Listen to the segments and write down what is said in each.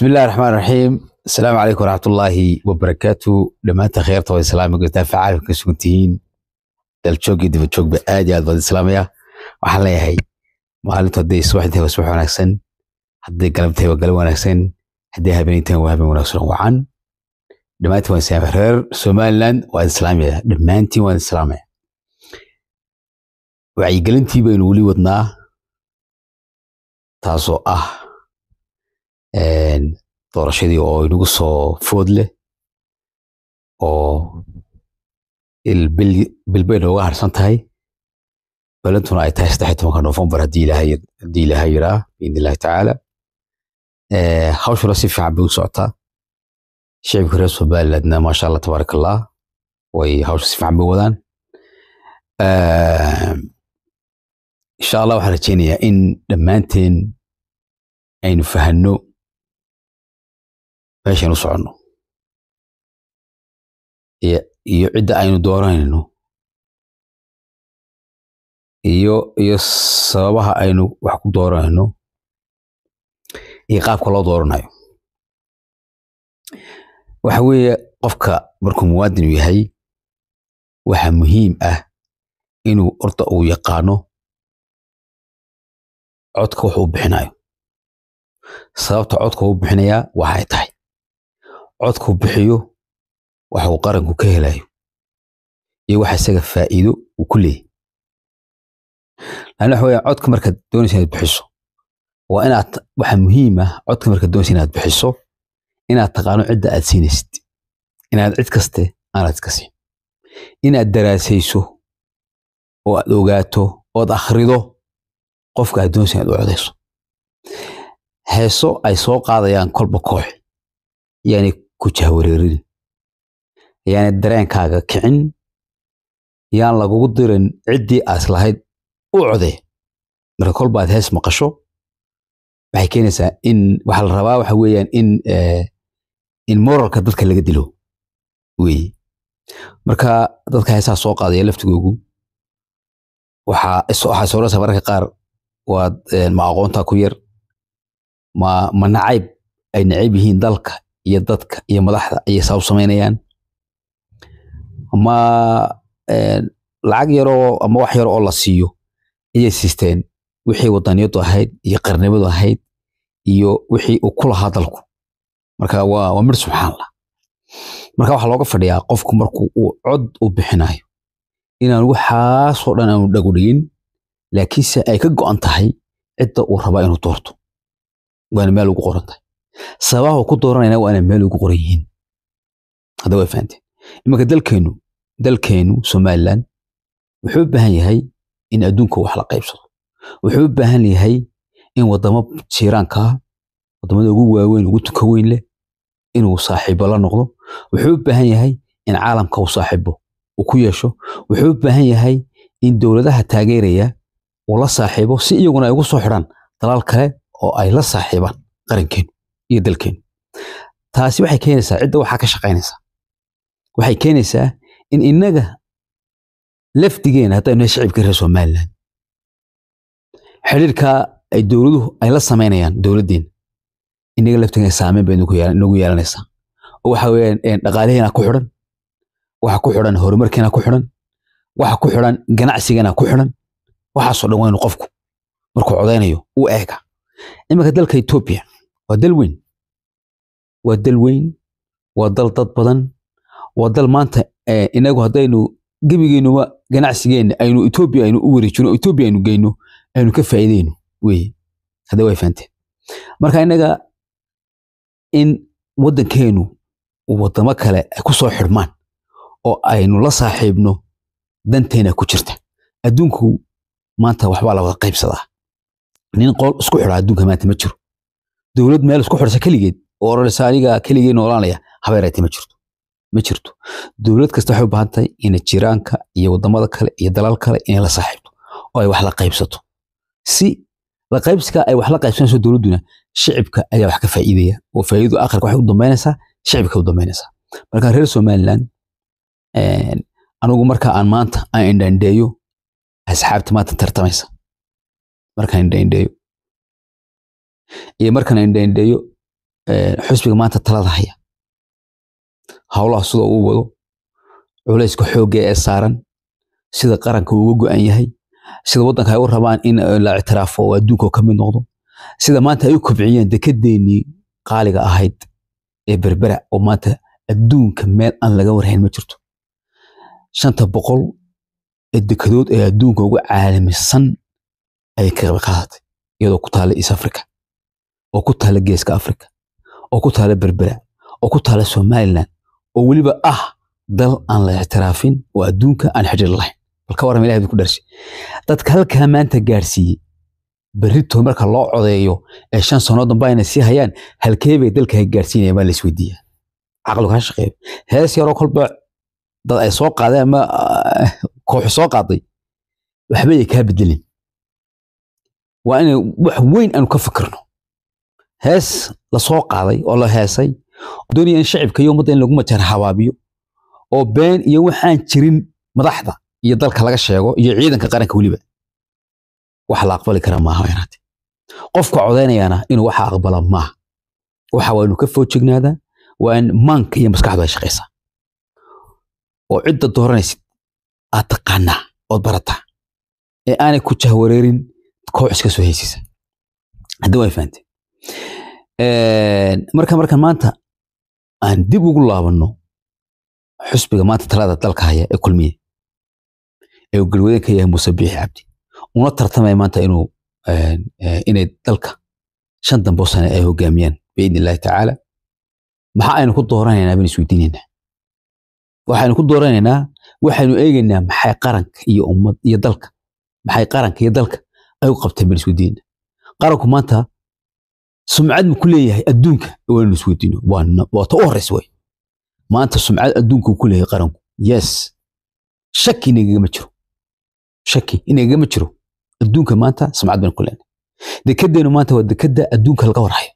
bismillahi raxmaan raxiim asalaamu calaykum waraxmatullaahi wabarakaatu dhammaanta kheerta wada islaamigotaa facaalka ka sugan tihiin daljoog iyo dibajoogba aad iyo aad wada islaamaya waxaan leeyahay maalintu hadday subaxdii waa subax wanaagsan hadday galabtahay waa galab wanaagsan hadday habeenitahay waa habeen wanaagsan wacan dhammaantiin waan islaamaya reer somaliland waan islaamaya dhammaantiin waan islaamaya wacyigelintii baynu weli wadnaa taasoo ah doorashadii oo inagu soo food leh oo bilba inooga harsan tahay balantuna ay tahay saddex tobanka nofembar haddii ilaahay yiraa biidn illahi tacaala hawshuna si fiican bay u socotaa shicibka reer somalilandna maasha allah tabaaraka allah way hawsha si fiican bay wadaan insha allah waxaan rajeynayaa in dhammaanteen aynu fahanno meeshaynu soconno iyo cidda aynu doonayno iyo iyo sababaha aynu wax ku dooranayno iyo qaabka loo dooranayo waxa weeye qofka markuu muwaadinu yahay waxa muhiim ah inuu horta uu yaqaano codka wuxuu bixinayo sababta codka uu bixinayaa ay tahay codku bixiyo waxa uu qaranku ka helayo iyo waxa isaga faa'iido uu ku leeyahy laanna waxa weya codka markaad doonaysa inaad bixiso waa inaad waxa muhiim ah codka markaad doonaysa inaad bixiso inaad taqaano cidda aad siinaysid inaad cid kaste aanaad iska siin inaad daraasayso oo aad ogaato ood akhrido qofka aad doonaysa inaad u codayso heeso ay soo qaadayaan kolba koox yani ku jahwareerin yaana dareenkaaga kicin yaan lagugu dirin ciddii aas lahayd u code marka kol hees maqasho waxay keenaysaa in waxaa la rabaa waxa weeyaan in eh, in moralka dadka laga dilo weye marka dadka heesaa soo qaadaya laftigoogu waxaa soorasa mararka qaar waad eh, ma aqoontaa ku yar ma ma nacayb ay nacayb yihiin dalka iyo dadka iyo madaxda ayay sabab samaynayaan ama eh, lacag yaro ama wax yar oo la siiyo ayay siisteen wixii wadaniyadu ahayd iyo qarnimadu ahayd iyo wixii uu ku lahaa dalku marka waa mir subxaanlah marka waxaa looga fadhiyaa qofku marku uu cod u bixinayo inaan waxaasoo dhan aanu dhagudhigin laakiinse ay ka go'an tahay cidda uu rabaa inuu doorto waana meel ugu qoran tahay sababaha ku dooranayna waana meel ugu qoran yihiin hadda waa fahanteen imanka dalkeenu dalkeenu somaliland wuxuu u baahan yahay in adduunka wax la qaybsado wuxuu u baahan yahay in wadamo jiiraanka ah wadamada ugu waaweyn ugu tuka weyn leh inuu saaxiibo la noqdo wuxuu u baahan yahay in caalamka uu saaxiibo uu ku yeesho wuxuu u baahan yahay in dowladaha taageeraya uu la saaxiibo si iyaguna ay ugu soo xidhaan dalaal kale oo ay la saaxiibaan qarankeenu iyo dalkeena taasi waxay keenaysaa cidda waxaa ka shaqaynaysa waxay keenaysaa in innaga lafdigeena haddaynu nahay shacibka reer somalilan xidhiirkaa ay dowladuhu ay la samaynayaan dowladdeena innaga laftigeena saameyn bay nagu yeelanaysaa oo waxa weeyaan dhaqaaliheena ku xidhan waxa ku xidhan horumarkeena ku xidhan waxa ku xidhan ganacsigeena ku xidhan waxaasoo dhan waynu qofku markuu codaynayo u eega imika dalka etoobiya waa dal weyn waa dal weyn waa dal dad badan waa dal maanta eh, inagu haddaynu gebigeenuba ganacsigeenna aynu etoobiya aynu u wareejino etoobiya aynu geyno aynu ka faa'iideyno weye hadda way fahanteen marka innaga in waddankeenu waddamo kale ay ku soo xidhmaan oo aynu la saaxiibno danteena ku jirta adduunku maanta waxbaa la wada qaybsadaa nin qool isku xidha adduunka maanta ma jiro dowlad meel isku xidhsa keligeed oo odhanaysa aniga keligey noolaanaya habeerayti ma jirto ma jirto dowlad kasta waxay u baahan tahay inay jiraanka iyo waddamada kale iyo dalal kale inay la saaxiibto oo ay wax la qaybsato si la qaybsigaa ay wax la qaybsanayso dowladduna shicibka ayaa wax ka faa'iidaya oo faa'iidadu akhirka waxay u dambaynaysaa shicibka u dambaynaysaa marka reer somaliland eh, anigu marka aan maanta aan indhaindheeyo asxaabta maanta tartamaysa markaan indhaindheeyo iyo markaan indhaindheeyo xusbiga maanta talada haya howlaha sida uu wado culayska xoogga ee saaran sida qaranka uga an yahay sida waddanka ay u rabaan in la ictiraafo oo adduunka ka mid noqdo sida maanta ay u kobciyeen dekedeennii qaaliga ahayd ee berbera oo maanta adduunka meel aan laga warhayn ma jirto shanta boqol ee dekedood ee adduunka ugu caalamisan ayay ka qayb qaadatay iyadoo ku taalla east africa oo ku taala geeska africa oo ku taala berbera oo ku taala somalilan oo weliba ah dal aan la ixtiraafin oo adduunka aan xidhiir lahayn bal ka ilahay buu ku dharshay dadka halkaa maanta gaarsiiyey berrito marka loo codeeyo ee shan sannood damba ayna sii hayaan halkee bay dalka ha baa la isweydiiyaa caqligu shaqeeyo hees yaroo kolba dad ay soo qaadeen ama ah, kooxu soo qaaday waxba kaa bedelin waa inay wax weyn aanu ka fikirno hees lasoo qaaday oo la heesay doonaya in shacibka iyo ummadda in lagu majaar habaabiyo oo been iyo waxaan jirin madaxda iyo dalka laga sheego iyo ciidanka qaranka weliba waxa la aqbali karaa maaha inaate qofka codaynayana inuu waxa aqbala maaha waxa waa ka foo jignaadaa maanka iyo maskaxdu ay shaqaysaa oo cidda dooranaysid aad taqaanaa ood barataa ee aanay ku jahwareerin koox iska soo haysiisa haddii way fahamtee marka marka maanta aan dib ugu laabanno xusbiga maanta talada dalka haya ee kulmiye ee uu galwadeen ka yahay muuse biixi cabdi una tartamaya maanta inuu inay dalka shan dambo sane ay hogaamiyaan biidni illaahi tacaala maxaa aynu ku dooranaynaa baynu isweydiinaynaa waxaynu ku dooranaynaa waxaynu eegaynaa maxay qaranka iyo ummad iyo dalka maxay qaranka iyo dalka ay u qabteen baynu isweydiinaynaa qaranku maanta sumcad ma ku leeyahay adduunka waynu isweydiino waa ta u horreys way maanta sumcad adduunka ku leeyahay qaranku yes shaki inagagama jiro shaki inagagama jiro adduunka maanta sumcad baynu ku leenahay dekeddeenu maanta waa dekadda adduunka laga warhayo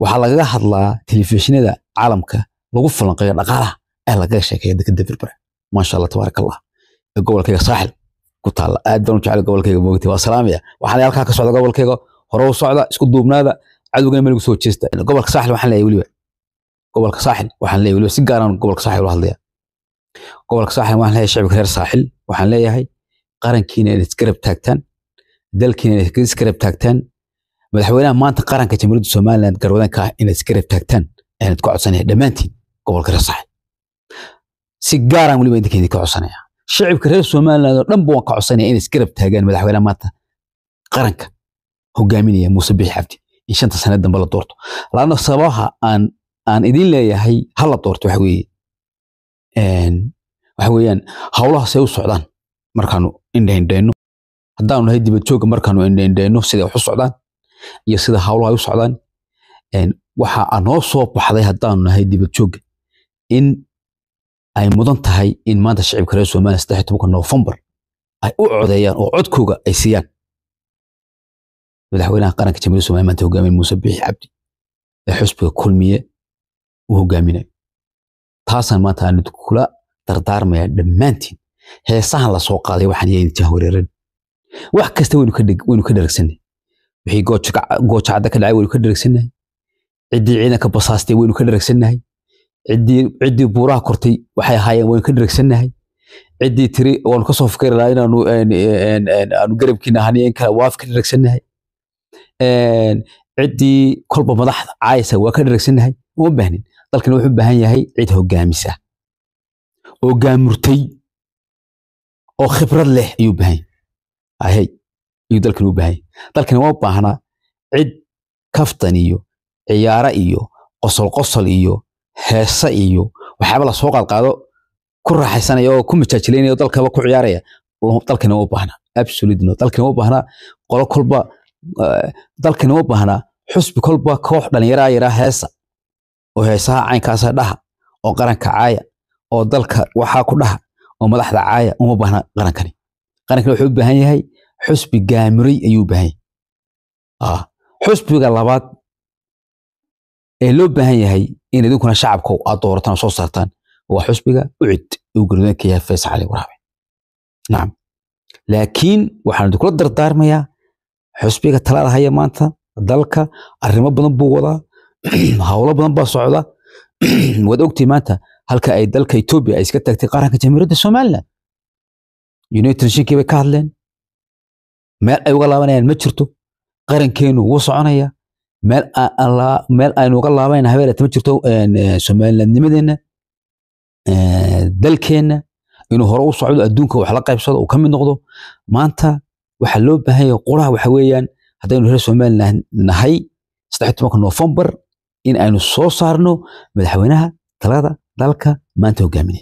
waxaa lagaga hadlaa telefishinada caalamka lagu falanqeeyo dhaqaalaha ee lagaga sheekeeya dekadda berbera maasha allah tabaaraka allah ee gobolkayga saaxil ku taalla aad baan u jecel gobolkayga mogti waa salaamiya waxaana halkaa ka socda gobolkayga hore socda isku duubnaada cadowgan meel soo jeesta gobolka saaxil waxaan leeyahay weliba gobolka saaxil waxaan leeyahay weliba si gaaraan ah gobolka saaxil ula hadlaya gobolka saaxil waxaan leeyahay shacbiga reer saaxil waxaan leeyahay qarankiina inay isgarab taagtaan dalkiina inay isgarab taagtaan madaxweynaha maanta qaranka jamhuuriyadda somaliland garwadaan ah inay isgarab taagtaan ayaan idinku codsanaya dhammaantiin gobolka reer saaxil si gaaraan ah weliba idinka idinka codsanaya shacibka reer somaliland oo dhanba waan ka codsanaya inay isgarab taagaan madaxweynaha maanta qaranka hogaaminaya muuse biixi cabdi in shanta sane dambe la doorto laana sababaha aan aan idin leeyahay ha la doorto waxa weeye waxa weeyaan hawlahaasay u socdaan markaanu indhaindhayno haddaanu nahay dibadjooga markaanu indhaindhayno siday wax socdaan iyo sida hawlaha ay u socdaan waxa noo soo baxday haddaanu nahay dibadjooga in ay mudan tahay in maanta shicibka reer somaliya saddex tobanka noofembar ay u codeeyaan oo codkooga ay siiyaan madaxweynaha qaranka jamhuuriyadda Soomaaliya maanta hogaamiye Muuse Biixi Cabdi ee xusbiga kulmiye uu hogaaminayo taasaan maanta aan kula dardaarmaya dhammaantiin heesahan la qaaday waxaan yahay intaan weeraran wax kasta waynu ka dheregsanahay ka dharagsanay wixii goocacada ka dhacay waynu ka dharagsanay ciddii ciidanka basaastay waynu ka dharagsanay ciddii buuraha kortay waxay ahaayeen waynu ka dharagsanay ciddii tiri waanu ka soo fikirnaa inaanu garabkiina ahan kale waaf ka dharagsanay ciddii kolba madaxda caayisa waa ka dharagsannahay uma baahnin dalkana wuxuu baahan yahay cid hogaamisa ah. oo gaamurtay oo khibrad leh ayuu baahan yahay ayuu dalkana u baahan dalkana uma baahna cid kaftan iyo ciyaaro iyo qosol qosol iyo heese iyo waxyaaba lasoo qaadqaado ku raaxaysanaya oo ku majaajilaynaya dalkaba ku ciyaaraya dalkana uma baahna absolutely dalkana uma baahna qolo kolba Eh, dalkani uma baahnaa xusbi kolba koox dhallinyaraa yaraa heesa oo heesaha caynkaasa dhaha oo qaranka caaya oo dalka waxaa ku dhaha oo madaxda caaya uma baahna qarankani qarankani wuxuu u baahan yahay xusbi gaamiray ayuu baahan yahay ah, xusbiga labaad ee loo baahan yahay in idinkuna shacabka aad doorataan soo saartaan waa xusbiga ucid uu gurdoonka yahay faysal cali waraabe nacam laakiin waxaan idinkula dardaarmayaa xusbiga talada haya maanta dalka arimo badan buu wadaa howlo badan baa socda waad ogtii maanta halka ay dalka Ethiopia ay iska tagtay qaranka jamhuuriyadda somaliland United Nationskii bay ka hadleen meel ay uga laabanayaan ma jirto qarankeenu wuu soconaya meel meel aynu uga laabanayna habeelata ma jirto Somalilandnimadeenna dalkeenna inuu hore u socdo adduunka wax la qaybsado uu ka mid noqdo maanta waxaa loo baahan yahay qolaha waxa weeyaan haddaynu reer somaliland nahay saddex tobanka noofembar in aynu soo saarno madaxweynaha talada dalka maanta hogaamine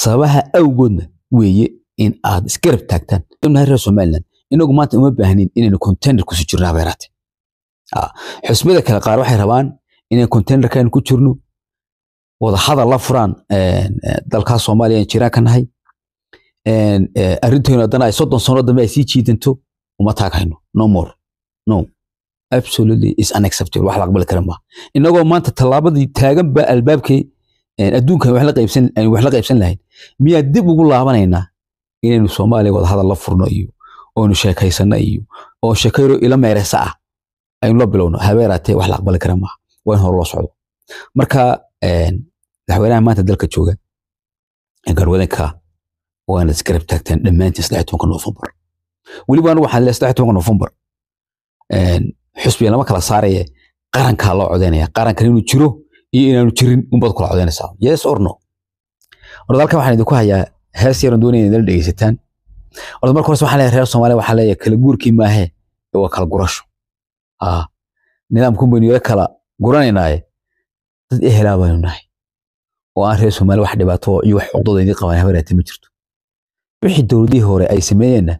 sababaha awgoodna weeye in aad isgarab taagtaan nahay reer somaliland inagu maanta uma baahnin inaynu container kusu jirno habeeraate ah, xusbada kale qaar waxay rabaan inay containerkaynu ku jirno wadahadal la furaan eh, dalkaas soomaaliya jiraan ka nahay arrintoynu haddana ay soddon sano dambe ay sii jiidanto uma taaghayno no more no absolutely is unacceptable wax la aqbali kara maa inagoo maanta tallaabadii taagan baa albaabkii adduunkan wax la wax la qaybsan lahayn miyaa dib ugu laabanaynaa inaynu soomaaliya wada hadal la furno iyo oonu sheekaysanno iyo oo sheekayro ila meereysa ah aynu la bilowno habeeraatee wax la aqbali kara maaha waa in hore loo socdo marka madaxweynaha maanta dalka jooga garwadeenka waana isgarab taagtaan dhammaantiin saddex tobanka noofembar weliba anigu waxaan leeyahay saddex tobanka noofembar xusbiga lama kala saaraya qarankaa loo codeynaya qarankan inuu jiro iyo inaanu jirin unbaad kula codeynaysaa yes or no orda halkan waxaan idinku hayaa hees yaran doonaya inala dhegeysataan orda marka horse waxaan leeyahay reer soomaaliya waxaan leeyahay kala guurkii maahee ee waa kala gurasho nidaamkun baynu yala kala guranaynaaye dad ehelaabanu nahay oo aan reer soomaaliya wax dhibaato iyo wax cuqdada idin qabaan habaraatii ma jirto wixii dowladihii hore ay sameeyeen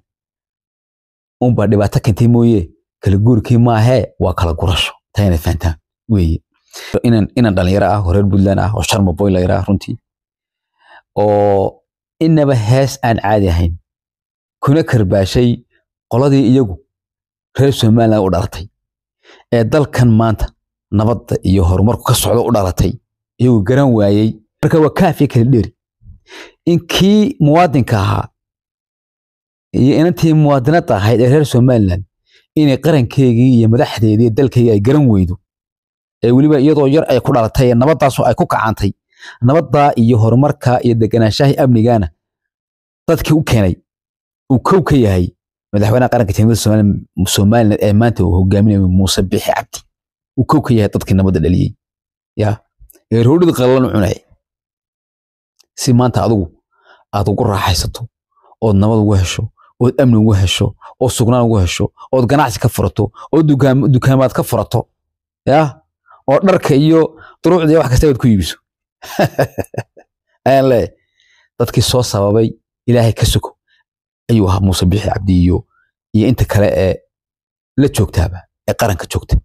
unbaa dhibaato kentay mooye kala guurkii maahee waa kala gurasho tayna fahantaan weeye inan inan dhalinyaro ah oo reer Puntland ah oo Sharma Boy la yiraahdo runtii oo inaba hees aan caadi ahayn kuna karbaashay qoladii iyagu reer Soomaaliland u dhalatay ee dalkan maanta nabadda iyo horumarku ka socdo u dhalatay iyagu garan waayey marka waa kaafi kala dheeri in kii muwaadinka ahaa iyo inantii muwaadinad ahayd ee reer somalilan inay qarankeegii iyo madaxdeedii dalkayga ay garan weydo ee weliba iyadoo yar ay ku dhalatay ee nabaddaasoo ay ku kacantay nabaddaa iyo horumarka iyo deganaanshaahii amnigaana dadkii u keenay uu kow ka yahay madaxweynaha qaranka jamhuuriyadda somaliland ee maanta uu hogaaminayo muuse biixi cabdi uu kow ka yahay dadkii nabadda dhaliyey ya ee roodhid qallalan u cunaya si maanta adigu aad ugu raaxaysato ood nabad ugu hesho ood amni ugu hesho ood sugnaan ugu hesho ood ganacsi ka furato ood dukaamaad ka furato ya oo dharka iyo duruucda iyo wax kasta baad ku iibiso ayaan leeyahay dadkii soo sababay ilaahay ka soko ayuu ahaa muuse bixi cabdiyo iyo inta kale ee la joogtaaba ee qaranka joogta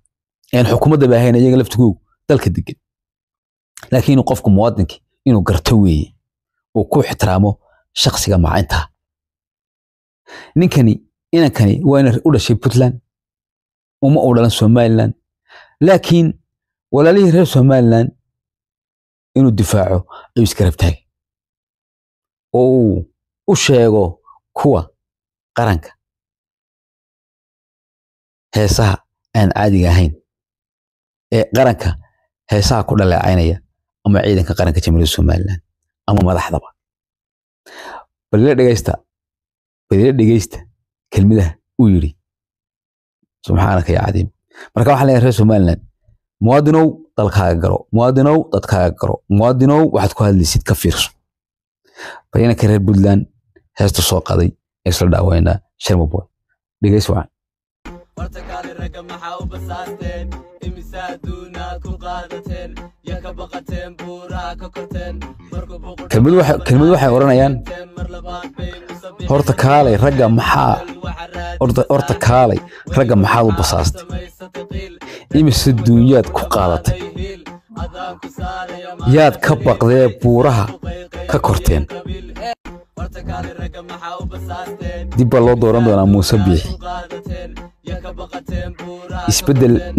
een xukuumadda ba ahayn iyaga laftigoogu dalka degan laakiin inuu qofku muwaadinkii inuu garto weeye uu ku ixtiraamo shakhsiga maacintaa ninkani inankani waa ina u dhashay puntland uma u dhalan somalilan laakiin walaalihii reer somalilan inuu difaaco ayuu iska rabtaagay oo uu u sheego kuwa qaranka heesaha aan caadiga ahayn ee qaranka heesaha ku dhaleecaynaya ama ciidanka qaranka jamhuuriyadda somalilan ama madaxdaba bal la dhegaysta badila dhegeysta kelmadaha uu yidhi subxaanaka ya cadiim marka waxaa leeyahay reer somaliland muwaadinow dalkaaga garo muwaadinow dadkaaga garo muwaadinow waxaad ku hadlaysid ka fiirso bal reer puntland heesta soo qaday ee isla dhaawaynaa sharmaboy dhegeys wacan kelmad waxay odhanayaan horta kaalay ragga maxaa horta kaalay ragga maxaad u basaastay imise duunyaad ku qaadatay yaad ka baqdee buuraha ka korteen dib baa loo dooran doonaa muuse biixi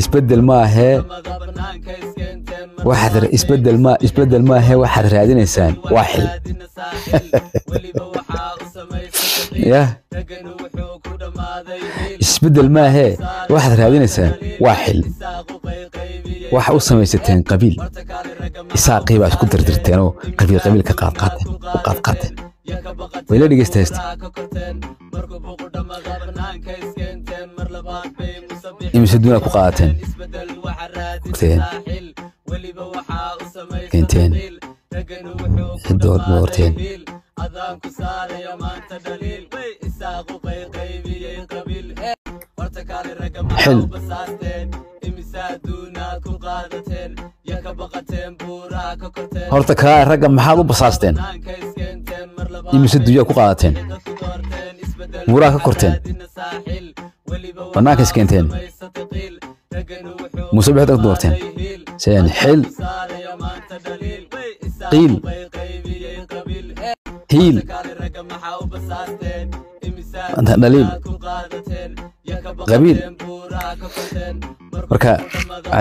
isbeddel ma waxaad isbedel ma isbedel maahe waxaad raadinaysaan waa xil yah isbedel maahee waxaad raadinaysaan waa xil waxa u samaysateen qabiil isaaqii baa isku dirdirteenoo qabiil qabiil ka qaadqaateen u qaadqaateen wayla dhegeysta heesta imise duunaa ku qaadateen keenteen ciddood moorteen xil horta kaa ragga maxaad u basaasteen imise duyaa ku qaadateen buuraa ka korteen bannaanka iskeenteen muuse bixdag doorteen seen xil marka waxaan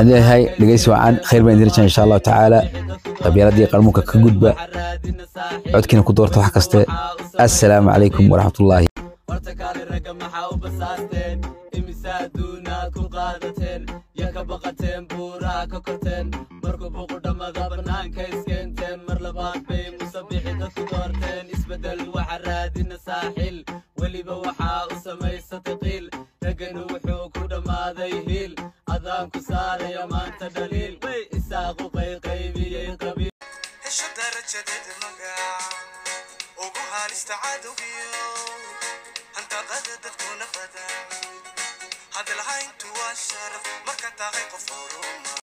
leeyahay dhegeysi wacan khayr baan idin rajaan insha allahu tacaala qabyaaladii qarmuunka ka gudba codkiina ku doorta wax kaste assalaamu calaykum waraxmatullaahi imisaa aan ku saarayo maanta dhaliil bay isaaqu bay qaybiyeen qabiilhesho darajadeeda magac ugu haalista cadowgiyo handaqada dadkuna badan hadalhayntu waa sharaf marka tahay qof oruma